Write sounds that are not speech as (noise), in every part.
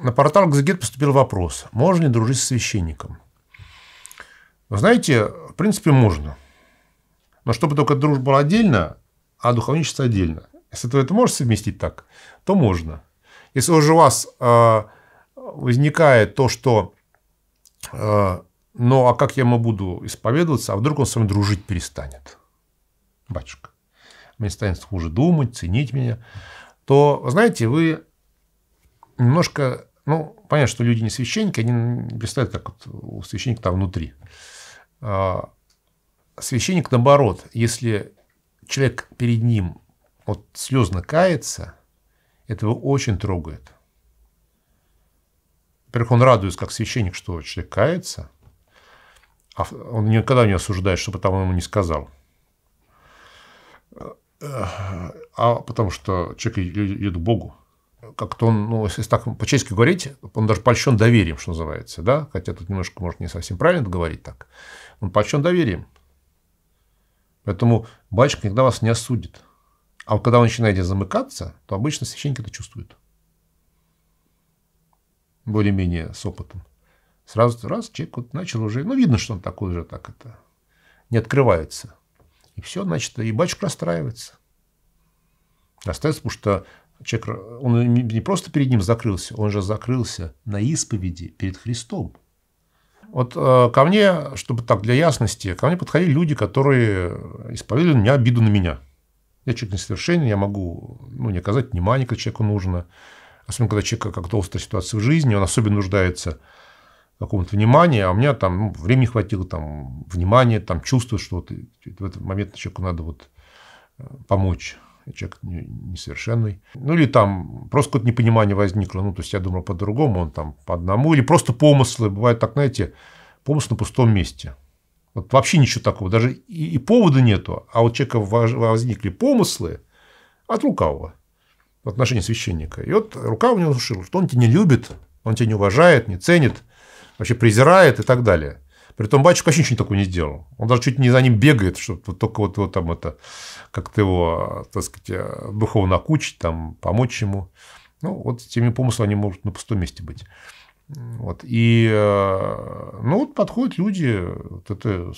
на портал «Газгет» поступил вопрос, можно ли дружить с священником. Вы знаете, в принципе, можно. Но чтобы только дружба была отдельно, а духовничество отдельно. Если ты это можешь совместить так, то можно. Если уже у вас э, возникает то, что э, ну, а как я ему буду исповедоваться, а вдруг он с вами дружить перестанет, батюшка, мне станет хуже думать, ценить меня, то, знаете, вы немножко, ну, понятно, что люди не священники, они представляют, как вот у священника там внутри. А священник, наоборот, если человек перед ним вот слезно кается, этого очень трогает. Во-первых, он радуется, как священник, что человек кается, а он никогда не осуждает, чтобы там он ему не сказал. А потому что человек идет к Богу как-то он, ну, если так по-чески говорить, он даже польщен доверием, что называется, да, хотя тут немножко, может, не совсем правильно говорить так, он польщен доверием. Поэтому батюшка никогда вас не осудит. А вот когда вы начинаете замыкаться, то обычно священник это чувствует. Более-менее с опытом. Сразу раз человек вот начал уже, ну, видно, что он такой уже так это, не открывается. И все, значит, и батюшка расстраивается. Расстраивается, потому что Человек, он не просто перед ним закрылся, он же закрылся на исповеди перед Христом. Вот э, ко мне, чтобы так для ясности, ко мне подходили люди, которые исповедовали меня обиду на меня. Я человек несовершенный, я могу ну, не оказать внимания, когда человеку нужно. Особенно, когда человек как-то острая ситуация в жизни, он особенно нуждается в каком-то внимании, а у меня там ну, времени хватило, там, внимания, там, чувствовать, что вот в этот момент человеку надо вот э, помочь человек несовершенный. Ну, или там просто какое-то непонимание возникло, ну, то есть я думал по-другому, он там по одному, или просто помыслы, бывает так, знаете, помысл на пустом месте. Вот вообще ничего такого, даже и, и повода нету, а у человека возникли помыслы от лукавого в отношении священника. И вот рука у него решила, что он тебя не любит, он тебя не уважает, не ценит, вообще презирает и так далее – Притом батюшка вообще ничего такого не сделал. Он даже чуть не за ним бегает, чтобы вот только вот, вот там это как-то его, так сказать, э, духовно окучить, там, помочь ему. Ну, вот с теми помыслами они могут на пустом месте быть. Вот. И, э, ну, вот подходят люди, вот это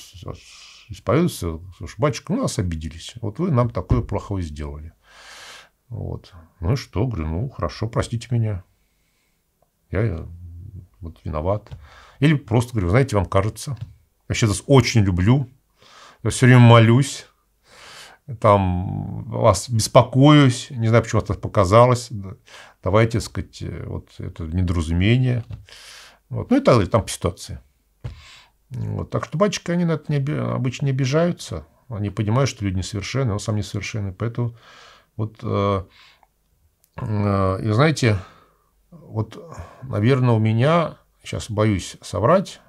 исповедуются, слушай, батюшка, ну, нас обиделись. Вот вы нам такое плохое сделали. Вот. Ну и что? Говорю, ну, хорошо, простите меня. Я э, вот виноват. Или просто говорю, знаете, вам кажется, я сейчас очень люблю, я все время молюсь, там вас беспокоюсь, не знаю, почему это показалось, давайте, так сказать, э, вот это недоразумение. Вот. Ну и так далее, там по ситуации. Вот. Так что батюшки, они на это не, обычно не обижаются, они понимают, что люди несовершенны, он сам несовершенный, поэтому вот, э, э, и знаете, вот, наверное, у меня сейчас боюсь соврать,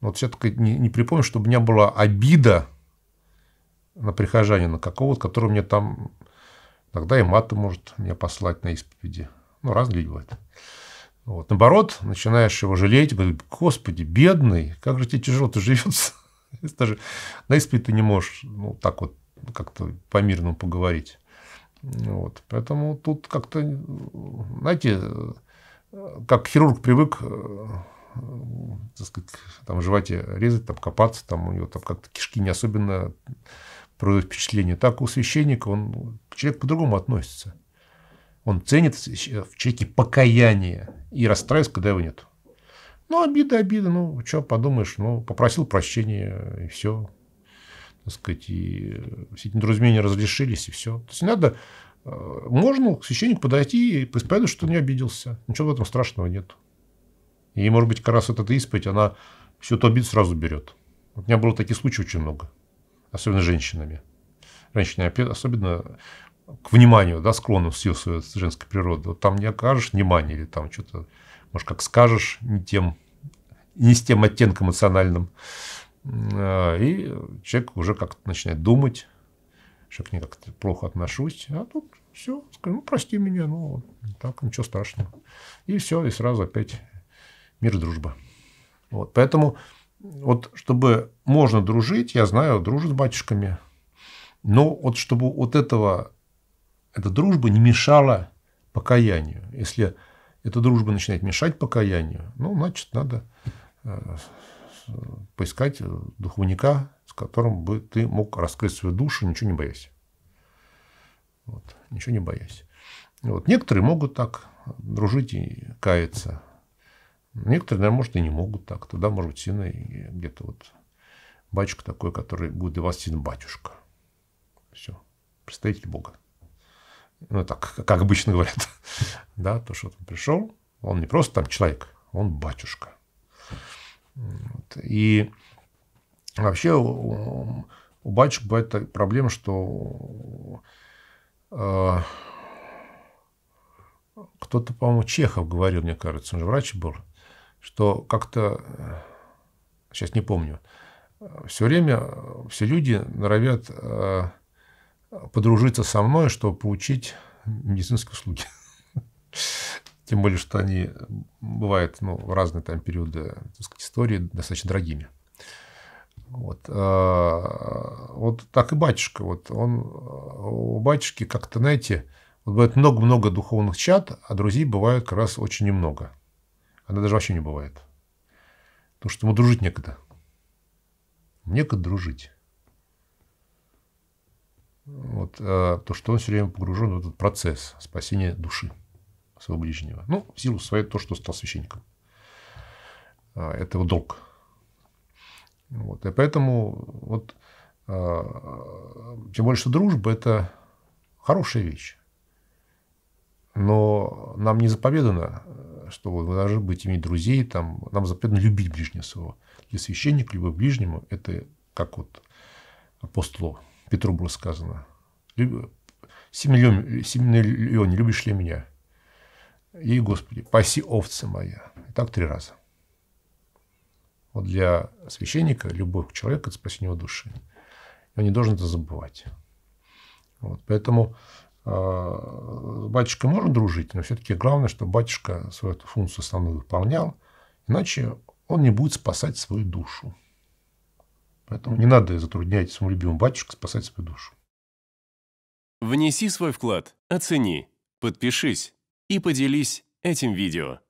но вот все-таки не, не припомню, чтобы у меня была обида на прихожанина какого-то, который мне там тогда и маты может меня послать на исповеди. Ну, разные люди бывают. Вот. Наоборот, начинаешь его жалеть, говорит, господи, бедный, как же тебе тяжело ты живется. (laughs) Даже на исповедь ты не можешь ну, так вот как-то по-мирному поговорить. Вот. Поэтому тут как-то, знаете, как хирург привык э, так сказать, там в и резать, там копаться, там у него там как-то кишки не особенно производят впечатление. Так у священника он к человеку по-другому относится. Он ценит в человеке покаяние и расстраивается, когда его нет. Ну, обида, обида, ну, что подумаешь, ну, попросил прощения, и все. Так сказать, и все эти недоразумения разрешились, и все. То есть, надо Э, можно к священнику подойти и исповедовать, что не обиделся. Ничего в этом страшного нет. И, может быть, как раз эта исповедь, она всю эту обиду сразу берет. У меня было таких случаев очень много. Особенно с женщинами. Женщины особенно к вниманию, да, склонны в силу своей женской природы. Вот там не окажешь внимания или там что-то, может, как скажешь, не тем, не с тем оттенком эмоциональным. Э, и человек уже как-то начинает думать, что к ней как-то плохо отношусь. А тут все, скажем, ну, прости меня, ну, так, ничего страшного. И все, и сразу опять мир, дружба. Вот, поэтому, вот, чтобы можно дружить, я знаю, дружат с батюшками, но вот чтобы вот этого, эта дружба не мешала покаянию. Если эта дружба начинает мешать покаянию, ну, значит, надо э, поискать э, духовника, с которым бы ты мог раскрыть свою душу, ничего не боясь. Вот, ничего не боясь. Вот. Некоторые могут так дружить и каяться. Некоторые, наверное, может, и не могут так. Тогда, может быть, сильно где-то вот батюшка такой, который будет и вас сильно батюшка. Все. Представитель Бога. Ну, так, как обычно говорят. (laughs) да, то, что он пришел, он не просто там человек, он батюшка. Вот. И вообще у, у батюшек бывает проблема, что кто-то, по-моему, Чехов говорил, мне кажется, он же врач был, что как-то, сейчас не помню, все время э, все люди норовят э, подружиться со мной, чтобы получить медицинские услуги. (laughs) Тем более, что они бывают ну, в разные там периоды сказать, истории достаточно дорогими. Вот, э, вот так и батюшка. Вот он, э, у батюшки как-то, знаете, вот бывает много-много духовных чат, а друзей бывает как раз очень немного. Она даже вообще не бывает. Потому что ему дружить некогда. Некогда дружить. Вот, э, то, что он все время погружен в этот процесс спасения души своего ближнего. Ну, в силу своей то, что стал священником. А, это его долг. Вот. И поэтому вот, э, тем больше дружба – это хорошая вещь. Но нам не заповедано, что вы должны быть иметь друзей, там, нам заповедано любить ближнего своего. Для священника, любовь к ближнему – это как вот апостолу Петру было сказано. Семенлеоне, любишь ли меня? И, Господи, паси овцы моя. И так три раза. Вот для священника любовь к человеку – это спасение его души. И он не должен это забывать. Вот, поэтому а, с батюшкой можно дружить, но все-таки главное, чтобы батюшка свою эту функцию основную выполнял, иначе он не будет спасать свою душу. Поэтому не надо затруднять своему любимому батюшку спасать свою душу. Внеси свой вклад, оцени, подпишись и поделись этим видео.